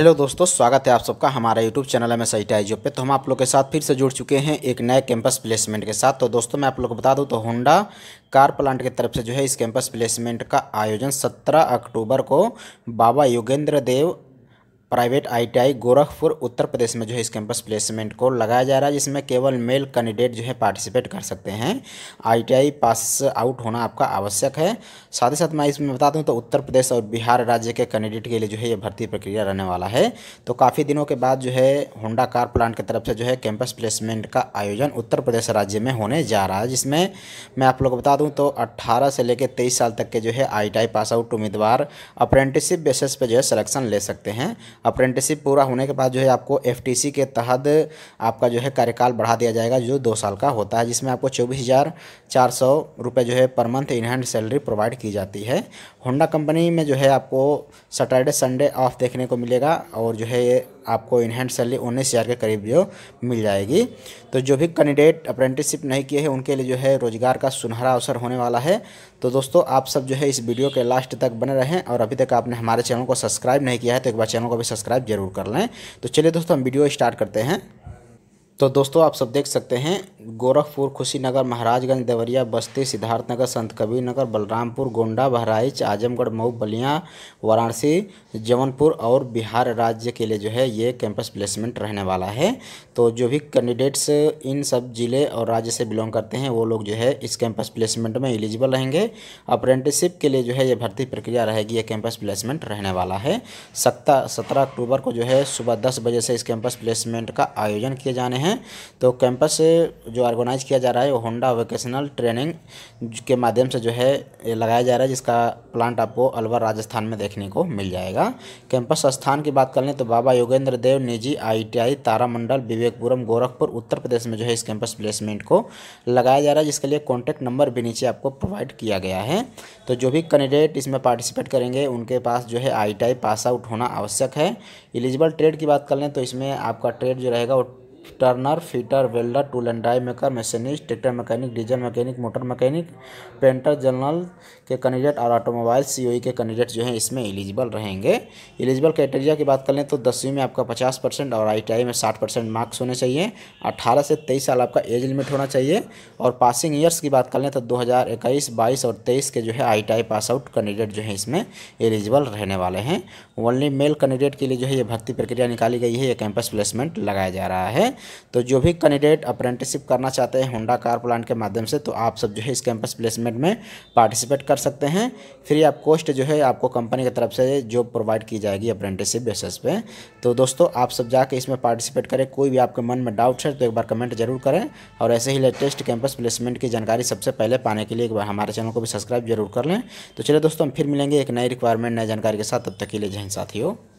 hello दोस्तों स्वागत है आप सबका हमारा YouTube channel M S I T पे तो हम आप लोग के साथ फिर से जुड़ चुके हैं एक नए कैंपस प्लेसमेंट के साथ तो दोस्तों मैं आप लोग को बता दूं तो होंडा कार प्लांट की तरफ से जो है इस कैंपस प्लेसमेंट का आयोजन 17 अक्टूबर को बाबा योगेंद्र देव प्राइवेट आईटीआई गोरखपुर उत्तर प्रदेश में जो है इस कैंपस प्लेसमेंट को लगाया जा रहा है जिसमें केवल मेल कैंडिडेट जो है पार्टिसिपेट कर सकते हैं आईटीआई पास आउट होना आपका आवश्यक है साथ ही साथ मैं इसमें बता दूं तो उत्तर प्रदेश और बिहार राज्य के कैंडिडेट के लिए जो है ये भर्ती प्रक्रिया रहने वाला है तो काफ़ी दिनों के बाद जो है होंडा कार प्लांट की तरफ से जो है कैंपस प्लेसमेंट का आयोजन उत्तर प्रदेश राज्य में होने जा रहा है जिसमें मैं आप लोग को बता दूँ तो अट्ठारह से लेकर तेईस साल तक के जो है आई पास आउट उम्मीदवार अप्रेंटिसशिप बेसिस पर जो है सलेक्शन ले सकते हैं अप्रेंटिसशिप पूरा होने के बाद जो है आपको एफ के तहत आपका जो है कार्यकाल बढ़ा दिया जाएगा जो दो साल का होता है जिसमें आपको चौबीस हज़ार चार सौ रुपये जो है per month in hand salary provide की जाती है होंडा कंपनी में जो है आपको सैटरडे संडे ऑफ देखने को मिलेगा और जो है आपको इनहैंड सैलरी उन्नीस हज़ार के करीब जो मिल जाएगी तो जो भी कैंडिडेट अप्रेंटिसशिप नहीं किए हैं उनके लिए जो है रोज़गार का सुनहरा अवसर होने वाला है तो दोस्तों आप सब जो है इस वीडियो के लास्ट तक बने रहें और अभी तक आपने हमारे चैनल को सब्सक्राइब नहीं किया है तो एक बार चैनल को भी सब्सक्राइब जरूर कर लें तो चलिए दोस्तों हम वीडियो स्टार्ट करते हैं तो दोस्तों आप सब देख सकते हैं गोरखपुर खुशीनगर महाराजगंज देवरिया बस्ती सिद्धार्थनगर संत कबीर नगर बलरामपुर गोंडा बहराइच आजमगढ़ मऊ बलिया वाराणसी जौनपुर और बिहार राज्य के लिए जो है ये कैंपस प्लेसमेंट रहने वाला है तो जो भी कैंडिडेट्स इन सब ज़िले और राज्य से बिलोंग करते हैं वो लोग जो है इस कैंपस प्लेसमेंट में एलिजिबल रहेंगे अप्रेंटिसशिप के लिए जो है ये भर्ती प्रक्रिया रहेगी ये कैंपस प्लेसमेंट रहने वाला है सत्ता सत्रह अक्टूबर को जो है सुबह दस बजे से इस कैंपस प्लेसमेंट का आयोजन किए जाने हैं हैं तो कैंपस जो ऑर्गेनाइज किया जा रहा है वो होंडा वोकेशनल ट्रेनिंग के माध्यम से जो है लगाया जा रहा है जिसका प्लांट आपको अलवर राजस्थान में देखने को मिल जाएगा कैंपस स्थान की बात कर लें तो बाबा योगेंद्र देव निजी आईटीआई तारामंडल विवेकपुरम गोरखपुर उत्तर प्रदेश में जो है इस कैंपस प्लेसमेंट को लगाया जा रहा है जिसके लिए कॉन्टैक्ट नंबर भी नीचे आपको प्रोवाइड किया गया है तो जो भी कैंडिडेट इसमें पार्टिसिपेट करेंगे उनके पास जो है आई पास आउट होना आवश्यक है एलिजिबल ट्रेड की बात कर लें तो इसमें आपका ट्रेड जो रहेगा वो turner fitter welder tool and die maker machinist tractor mechanic diesel mechanic motor mechanic painter general के कैंडिडेट और ऑटोमोबाइल सीओई e के कैंडिडेट जो हैं इसमें एलिजिबल रहेंगे एलिजिबल क्राइटेरिया की बात कर लें तो दसवीं में आपका पचास परसेंट और आई में साठ परसेंट मार्क्स होने चाहिए अट्ठारह से तेईस साल आपका एज लिमिट होना चाहिए और पासिंग ईयर्स की बात कर लें तो दो हज़ार इक्कीस बाईस और तेईस के जो है आई पास आउट कैंडिडेट जो है इसमें एलिजिबल रहने वाले हैं ओनली मेल कैंडिडेट के लिए जो है ये भर्ती प्रक्रिया निकाली गई है ये कैंपस प्लेसमेंट लगाया जा रहा है हैं तो जो भी कैंडिडेट अप्रेंटिसिप करना चाहते हैं होंडा कार प्लांट के माध्यम से तो आप सब जो है इस कैंपस प्लेसमेंट में पार्टिसिपेट कर सकते हैं फ्री आप कोस्ट जो है आपको कंपनी की तरफ से जॉब प्रोवाइड की जाएगी अप्रेंटिसिप बेसिस पे तो दोस्तों आप सब जाके इसमें पार्टिसिपेट करें कोई भी आपके मन में डाउट है तो एक बार कमेंट जरूर करें और ऐसे ही लेटेस्ट कैंपस प्लेसमेंट की जानकारी सबसे पहले पाने के लिए एक बार हमारे चैनल को भी सब्सक्राइब जरूर कर लें तो चलिए दोस्तों हम फिर मिलेंगे एक नई रिक्वायरमेंट नई जानकारी के साथ तब तक के लिए जहन साथियों